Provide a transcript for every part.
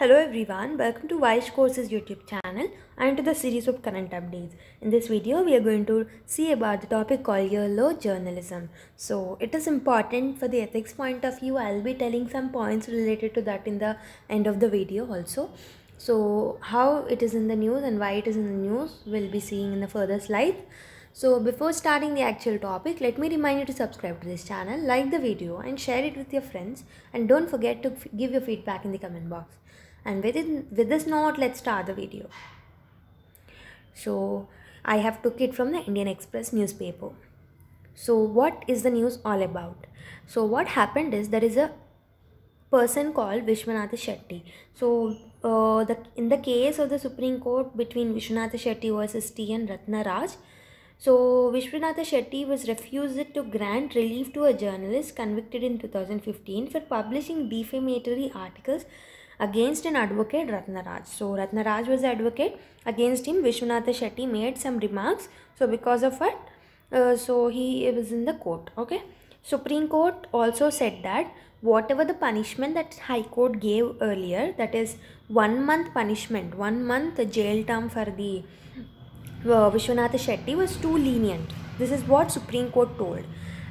Hello everyone, welcome to Wise Courses YouTube channel and to the series of current updates. In this video, we are going to see about the topic called yellow journalism. So it is important for the ethics point of view. I'll be telling some points related to that in the end of the video also. So how it is in the news and why it is in the news, we'll be seeing in the further slide. So before starting the actual topic, let me remind you to subscribe to this channel, like the video and share it with your friends and don't forget to give your feedback in the comment box and with, it, with this note let's start the video so i have took it from the indian express newspaper so what is the news all about so what happened is there is a person called Vishwanath Shetty. So, uh, the in the case of the Supreme Court between Vishwanath Shetty versus T and Ratna Raj, so Vishwanath Shetty was refused to grant relief to a journalist convicted in 2015 for publishing defamatory articles against an advocate Ratnaraj. So Ratnaraj was the advocate. Against him Vishwanatha Shetty made some remarks. So because of that, uh, so he was in the court. Okay. Supreme Court also said that whatever the punishment that High Court gave earlier, that is one month punishment, one month jail term for the uh, Vishwanatha Shetty was too lenient. This is what Supreme Court told.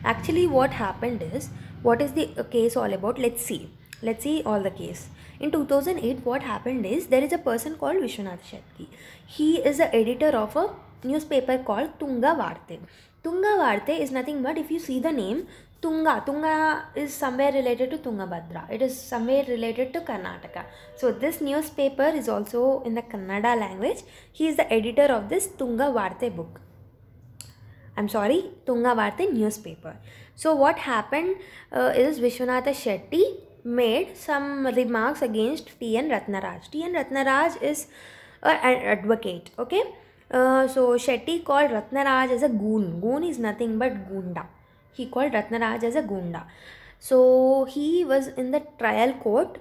Actually, what happened is, what is the case all about? Let's see. Let's see all the case. In 2008, what happened is there is a person called Vishwanath Shetty. He is the editor of a newspaper called Tunga Varte. Tunga Varte is nothing but if you see the name Tunga. Tunga is somewhere related to Tungabhadra. It is somewhere related to Karnataka. So this newspaper is also in the Kannada language. He is the editor of this Tunga Varte book. I'm sorry, Tunga Varte newspaper. So what happened uh, is Vishwanatha Shetty made some remarks against T.N. Ratnaraj. T.N. Ratnaraj is an advocate, okay? Uh, so Shetty called Ratnaraj as a goon. Goon is nothing but gunda. He called Ratnaraj as a gunda. So he was in the trial court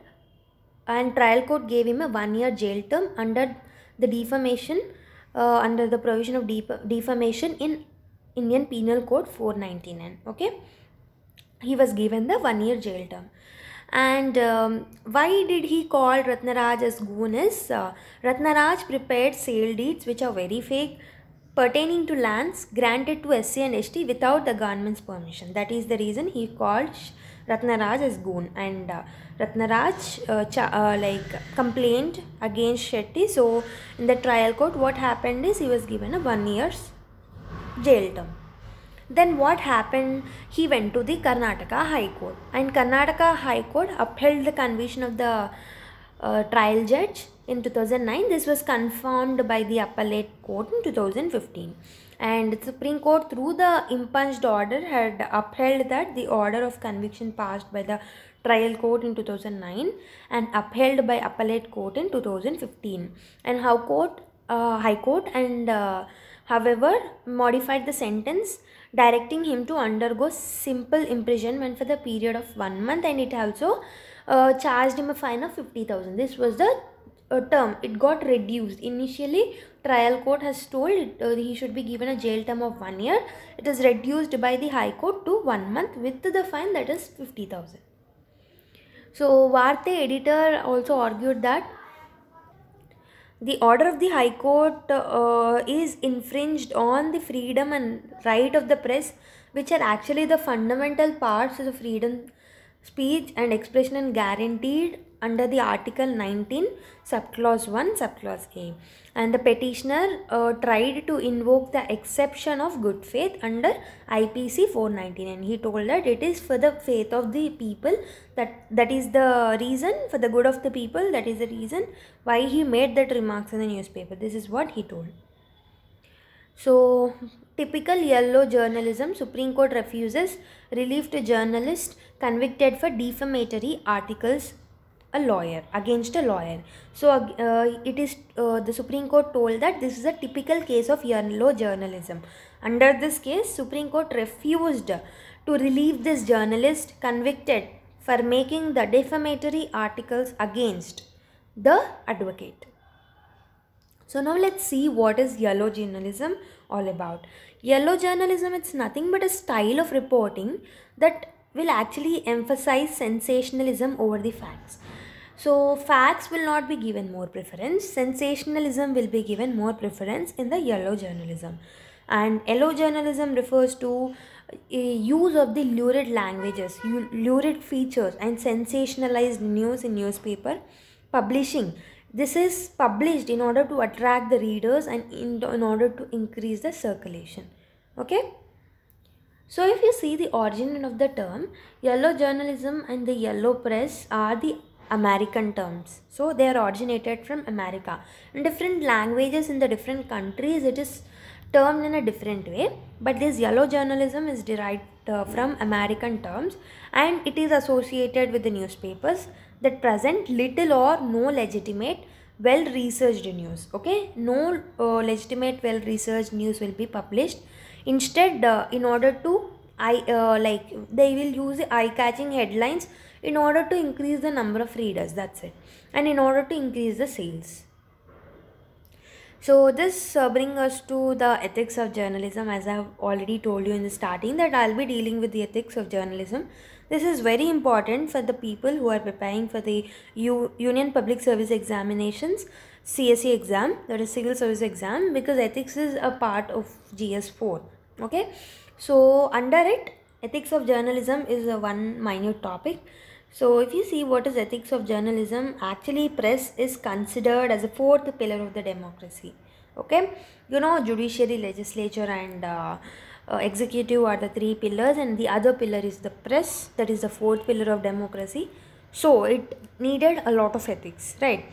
and trial court gave him a one year jail term under the defamation uh, under the provision of def defamation in Indian Penal Code 499 okay he was given the one year jail term and um, why did he call Ratnaraj as goon is uh, Ratnaraj prepared sale deeds which are very fake pertaining to lands granted to SC and ST without the government's permission. That is the reason he called Ratnaraj as goon and uh, Ratnaraj uh, cha, uh, like complained against Shetty. So in the trial court what happened is he was given a one year's jail term. Then what happened? He went to the Karnataka High Court and Karnataka High Court upheld the conviction of the uh, trial judge in 2009. This was confirmed by the appellate court in 2015 and Supreme Court through the impunged order had upheld that the order of conviction passed by the trial court in 2009 and upheld by appellate court in 2015 and how court uh, high court and uh, however modified the sentence directing him to undergo simple imprisonment for the period of one month and it also uh, charged him a fine of 50,000. This was the uh, term. It got reduced. Initially, trial court has told it, uh, he should be given a jail term of one year. It is reduced by the high court to one month with the fine that is 50,000. So, Varte editor also argued that the order of the High Court uh, is infringed on the freedom and right of the press, which are actually the fundamental parts of the freedom, speech and expression and guaranteed under the article 19 subclause 1 subclause a and the petitioner uh, tried to invoke the exception of good faith under ipc 419 and he told that it is for the faith of the people that that is the reason for the good of the people that is the reason why he made that remarks in the newspaper this is what he told so typical yellow journalism, Supreme Court refuses relief to journalists convicted for defamatory articles a lawyer against a lawyer so uh, it is uh, the supreme court told that this is a typical case of yellow journalism under this case supreme court refused to relieve this journalist convicted for making the defamatory articles against the advocate so now let's see what is yellow journalism all about. Yellow journalism it's nothing but a style of reporting that will actually emphasize sensationalism over the facts. So facts will not be given more preference. Sensationalism will be given more preference in the yellow journalism. And yellow journalism refers to uh, use of the lurid languages, lurid features and sensationalized news in newspaper publishing. This is published in order to attract the readers and in, in order to increase the circulation. Okay. So if you see the origin of the term, yellow journalism and the yellow press are the American terms. So they are originated from America. In different languages in the different countries it is termed in a different way but this yellow journalism is derived uh, from American terms and it is associated with the newspapers that present little or no legitimate well researched news okay no uh, legitimate well researched news will be published instead uh, in order to i uh, like they will use eye catching headlines in order to increase the number of readers that's it and in order to increase the sales so this uh, brings us to the ethics of journalism as i have already told you in the starting that i'll be dealing with the ethics of journalism this is very important for the people who are preparing for the U- union public service examinations cse exam that is civil service exam because ethics is a part of gs4 okay so under it ethics of journalism is a one minute topic so if you see what is ethics of journalism actually press is considered as a fourth pillar of the democracy okay you know judiciary legislature and uh, uh, executive are the three pillars and the other pillar is the press that is the fourth pillar of democracy so it needed a lot of ethics right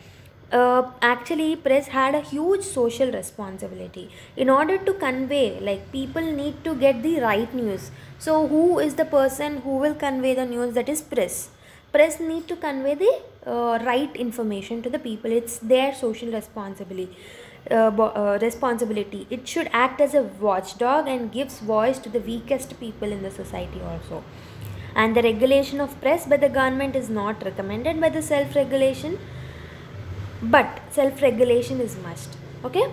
uh, actually press had a huge social responsibility in order to convey like people need to get the right news so who is the person who will convey the news that is press press need to convey the uh, right information to the people it's their social responsibility uh, uh responsibility it should act as a watchdog and gives voice to the weakest people in the society also and the regulation of press by the government is not recommended by the self regulation but self-regulation is must okay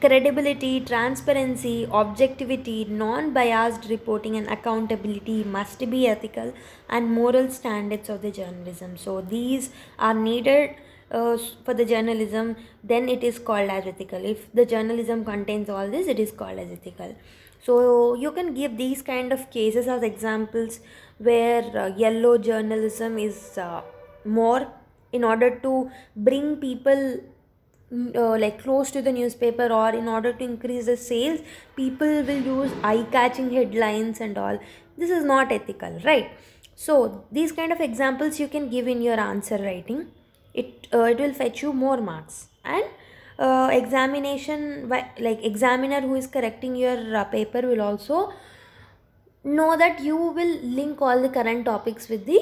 credibility transparency objectivity non-biased reporting and accountability must be ethical and moral standards of the journalism so these are needed uh, for the journalism then it is called as ethical if the journalism contains all this it is called as ethical so you can give these kind of cases as examples where uh, yellow journalism is uh, more in order to bring people mm, uh, like close to the newspaper or in order to increase the sales people will use eye catching headlines and all this is not ethical right so these kind of examples you can give in your answer writing it uh, it will fetch you more marks and uh, examination like examiner who is correcting your uh, paper will also know that you will link all the current topics with the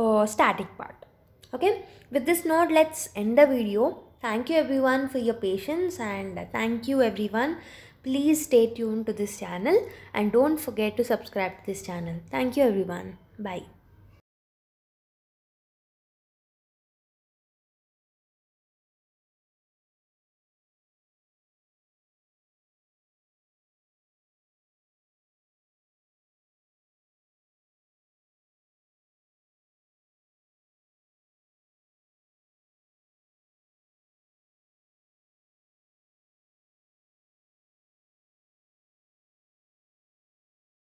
uh, static part okay with this note let's end the video thank you everyone for your patience and thank you everyone please stay tuned to this channel and don't forget to subscribe to this channel thank you everyone bye